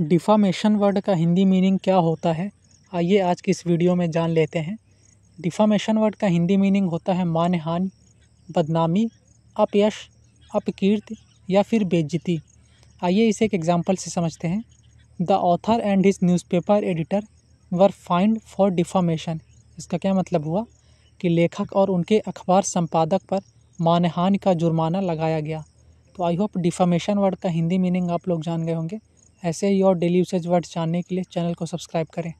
डिफ़ामेशन word का Hindi meaning क्या होता है आइए आज की इस वीडियो में जान लेते हैं डिफ़ामेशन वर्ड का हिंदी मीनिंग होता है मानहानि बदनामी अपयश अपकीर्ति या फिर बेज्जती आइए इसे एक एग्जाम्पल से समझते हैं the author and his newspaper editor were fined for defamation इसका क्या मतलब हुआ कि लेखक और उनके अखबार संपादक पर मानहानि का जुर्माना लगाया गया तो आई होप डिफामेशन वर्ड का हिंदी मीनिंग आप लोग जान गए होंगे ऐसे ही और डेली यूसेज वर्ड्स जानने के लिए चैनल को सब्सक्राइब करें